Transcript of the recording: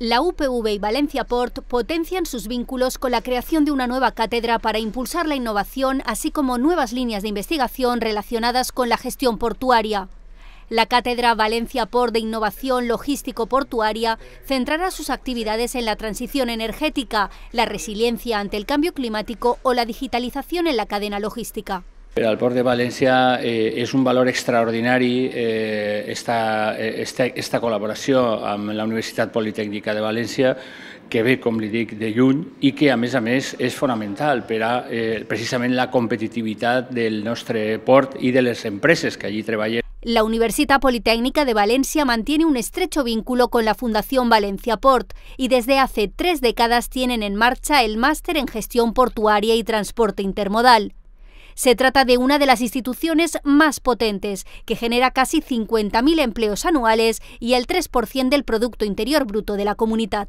La UPV y Valencia Port potencian sus vínculos con la creación de una nueva cátedra para impulsar la innovación, así como nuevas líneas de investigación relacionadas con la gestión portuaria. La Cátedra Valencia Port de Innovación Logístico Portuaria centrará sus actividades en la transición energética, la resiliencia ante el cambio climático o la digitalización en la cadena logística. El Port de Valencia es eh, un valor extraordinario eh, esta, eh, este, colaboración en la Universidad Politécnica de Valencia que ve, con Lidic de jun y que, a mes a mes es fundamental para precisamente la competitividad del nostre port y de las empresas que allí trabajan. La Universidad Politécnica de Valencia mantiene un estrecho vínculo con la Fundación Valencia Port y desde hace tres décadas tienen en marcha el máster en gestión portuaria y transporte intermodal. Se trata de una de las instituciones más potentes, que genera casi 50.000 empleos anuales y el 3% del Producto Interior Bruto de la comunidad.